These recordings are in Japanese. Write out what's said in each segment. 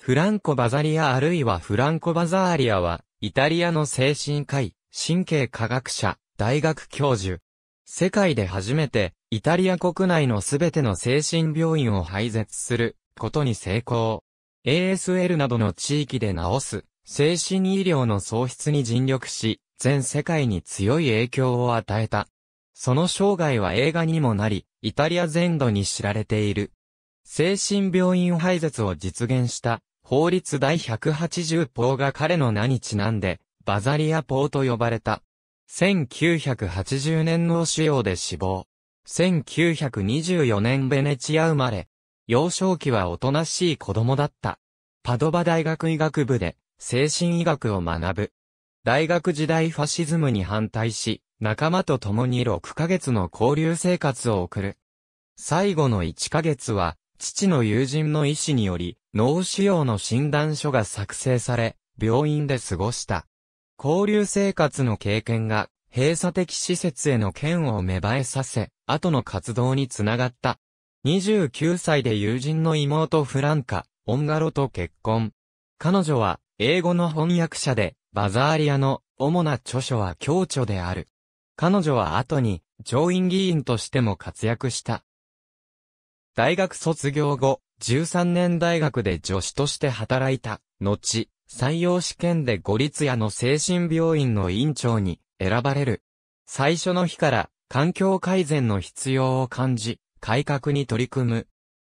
フランコバザリアあるいはフランコバザーリアは、イタリアの精神科医、神経科学者、大学教授。世界で初めて、イタリア国内のすべての精神病院を廃絶することに成功。ASL などの地域で治す、精神医療の創出に尽力し、全世界に強い影響を与えた。その生涯は映画にもなり、イタリア全土に知られている。精神病院廃絶を実現した法律第180法が彼の名にちなんで、バザリア法と呼ばれた。1980年脳腫瘍で死亡。1924年ベネチア生まれ。幼少期はおとなしい子供だった。パドバ大学医学部で、精神医学を学ぶ。大学時代ファシズムに反対し、仲間と共に6ヶ月の交流生活を送る。最後の1ヶ月は、父の友人の意思により、脳腫瘍の診断書が作成され、病院で過ごした。交流生活の経験が、閉鎖的施設への剣を芽生えさせ、後の活動につながった。29歳で友人の妹フランカ、オンガロと結婚。彼女は、英語の翻訳者で、バザーリアの主な著書は共著である。彼女は後に、上院議員としても活躍した。大学卒業後、13年大学で助手として働いた、後、採用試験で五立屋の精神病院の院長に選ばれる。最初の日から環境改善の必要を感じ、改革に取り組む。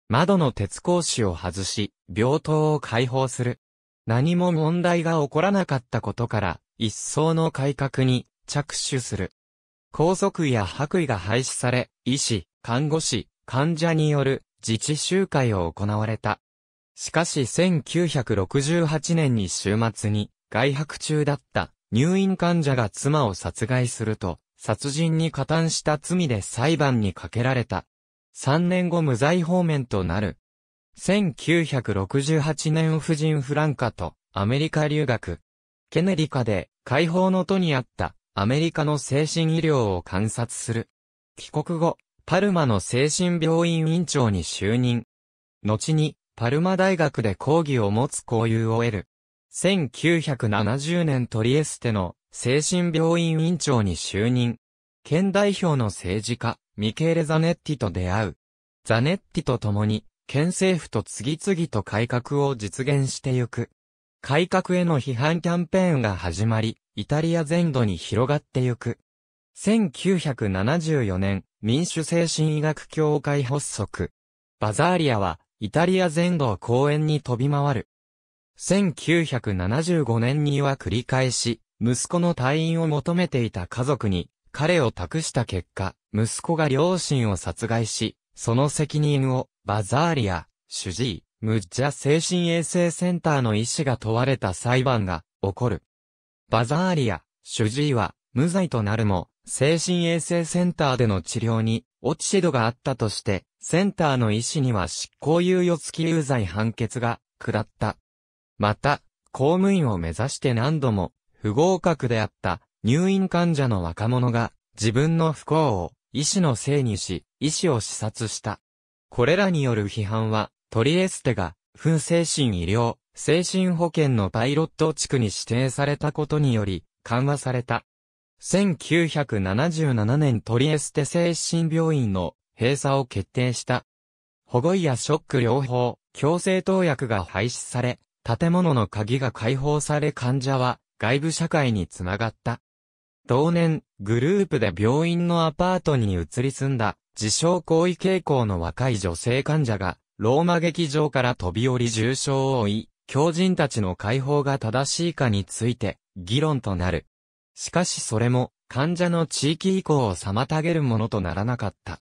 窓の鉄格子を外し、病棟を開放する。何も問題が起こらなかったことから、一層の改革に着手する。拘束や白衣が廃止され、医師、看護師、患者による自治集会を行われた。しかし1968年に週末に外泊中だった入院患者が妻を殺害すると、殺人に加担した罪で裁判にかけられた。3年後無罪方面となる。1968年夫人フランカとアメリカ留学。ケネディカで解放の都にあったアメリカの精神医療を観察する。帰国後、パルマの精神病院院長に就任。後に、パルマ大学で講義を持つ交友を得る。1970年トリエステの精神病院院長に就任。県代表の政治家、ミケーレ・ザネッティと出会う。ザネッティと共に、県政府と次々と改革を実現してゆく。改革への批判キャンペーンが始まり、イタリア全土に広がってゆく。1974年、民主精神医学協会発足。バザーリアは、イタリア全土を公園に飛び回る。1975年には繰り返し、息子の退院を求めていた家族に、彼を託した結果、息子が両親を殺害し、その責任を、バザーリア、主治医、ムッジャ精神衛生センターの医師が問われた裁判が、起こる。バザーリア、主治医は、無罪となるも、精神衛生センターでの治療に落ち度があったとして、センターの医師には執行猶予付き有罪判決が下った。また、公務員を目指して何度も不合格であった入院患者の若者が自分の不幸を医師のせいにし、医師を視察した。これらによる批判は、トリエステが、紛精神医療、精神保健のパイロット地区に指定されたことにより、緩和された。1977年トリエステ精神病院の閉鎖を決定した。保護医やショック療法、強制投薬が廃止され、建物の鍵が解放され患者は外部社会につながった。同年、グループで病院のアパートに移り住んだ、自傷行為傾向の若い女性患者が、ローマ劇場から飛び降り重傷を負い、狂人たちの解放が正しいかについて、議論となる。しかしそれも、患者の地域移行を妨げるものとならなかった。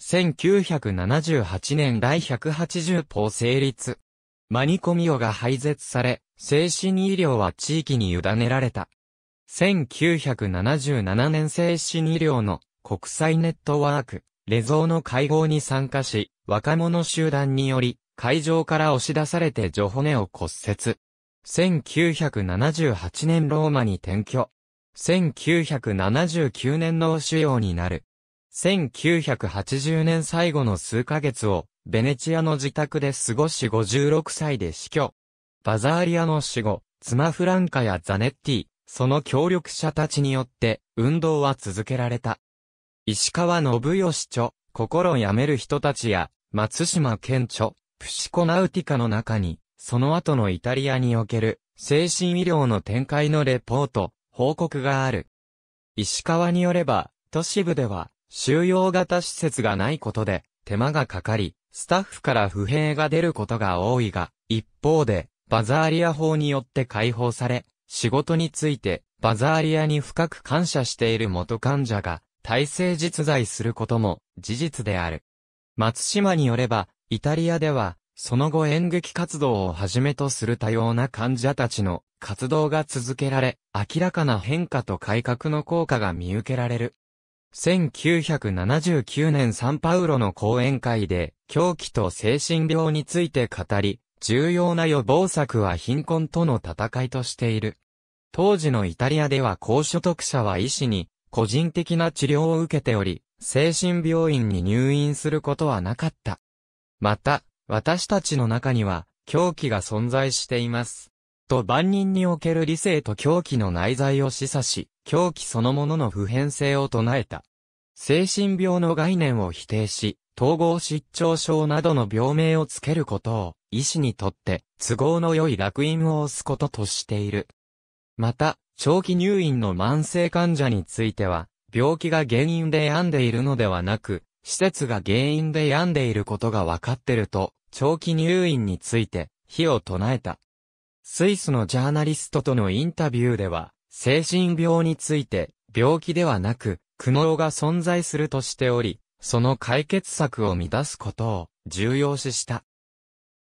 1978年第180法成立。マニコミオが廃絶され、精神医療は地域に委ねられた。1977年精神医療の国際ネットワーク、レゾーの会合に参加し、若者集団により、会場から押し出されてジョホネを骨折。1978年ローマに転居。1979年の主要になる。1980年最後の数ヶ月を、ベネチアの自宅で過ごし56歳で死去。バザーリアの死後、妻フランカやザネッティ、その協力者たちによって、運動は続けられた。石川信義著、心やめる人たちや、松島県著、プシコナウティカの中に、その後のイタリアにおける、精神医療の展開のレポート、報告がある。石川によれば、都市部では、収容型施設がないことで、手間がかかり、スタッフから不平が出ることが多いが、一方で、バザーリア法によって解放され、仕事について、バザーリアに深く感謝している元患者が、体制実在することも、事実である。松島によれば、イタリアでは、その後演劇活動をはじめとする多様な患者たちの活動が続けられ、明らかな変化と改革の効果が見受けられる。1979年サンパウロの講演会で、狂気と精神病について語り、重要な予防策は貧困との戦いとしている。当時のイタリアでは高所得者は医師に個人的な治療を受けており、精神病院に入院することはなかった。また、私たちの中には狂気が存在しています。と万人における理性と狂気の内在を示唆し、狂気そのものの普遍性を唱えた。精神病の概念を否定し、統合失調症などの病名をつけることを、医師にとって都合の良い楽印を押すこととしている。また、長期入院の慢性患者については、病気が原因で病んでいるのではなく、施設が原因で病んでいることが分かってると、長期入院について、火を唱えた。スイスのジャーナリストとのインタビューでは、精神病について、病気ではなく、苦悩が存在するとしており、その解決策を乱すことを重要視した。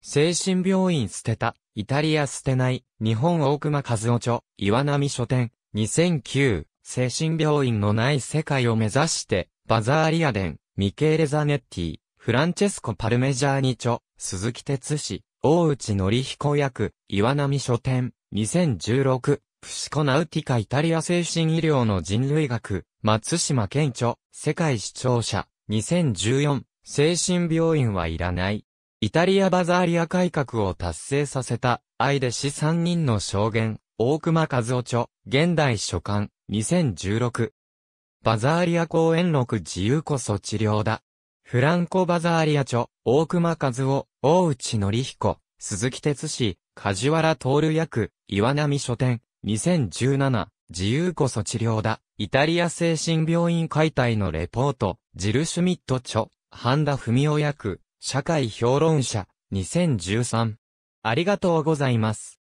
精神病院捨てた、イタリア捨てない、日本大熊和夫著、岩波書店、2009、精神病院のない世界を目指して、バザーリアデン、ミケーレ・ザネッティ、フランチェスコ・パルメジャーニ著、鈴木哲氏、大内則彦役、岩波書店、2016、プシコナウティカイタリア精神医療の人類学、松島県著、世界視聴者、2014、精神病院はいらない。イタリアバザーリア改革を達成させた、愛弟子3人の証言、大熊和夫著、現代書簡、2016。バザーリア公演録自由こそ治療だ。フランコ・バザーリア著、大熊和夫、大内則彦、鈴木哲氏、梶原徹役、岩波書店、2017、自由こそ治療だ、イタリア精神病院解体のレポート、ジル・シュミット著、半田文夫役、社会評論者、2013。ありがとうございます。